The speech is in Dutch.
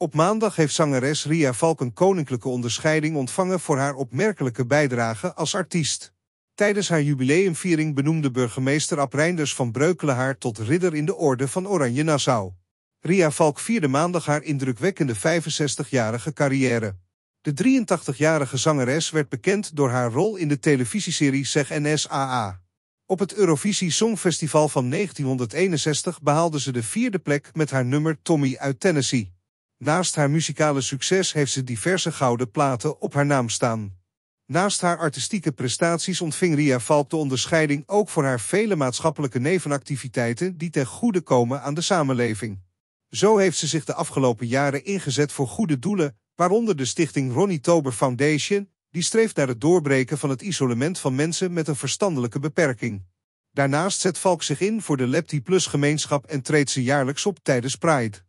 Op maandag heeft zangeres Ria Valk een koninklijke onderscheiding ontvangen voor haar opmerkelijke bijdrage als artiest. Tijdens haar jubileumviering benoemde burgemeester Ab van Breukelen haar tot ridder in de orde van Oranje Nassau. Ria Valk vierde maandag haar indrukwekkende 65-jarige carrière. De 83-jarige zangeres werd bekend door haar rol in de televisieserie Zeg NSAA. Op het Eurovisie Songfestival van 1961 behaalde ze de vierde plek met haar nummer Tommy uit Tennessee. Naast haar muzikale succes heeft ze diverse gouden platen op haar naam staan. Naast haar artistieke prestaties ontving Ria Valk de onderscheiding ook voor haar vele maatschappelijke nevenactiviteiten die ten goede komen aan de samenleving. Zo heeft ze zich de afgelopen jaren ingezet voor goede doelen, waaronder de stichting Ronnie Tober Foundation, die streeft naar het doorbreken van het isolement van mensen met een verstandelijke beperking. Daarnaast zet Valk zich in voor de Lepti Plus gemeenschap en treedt ze jaarlijks op tijdens Pride.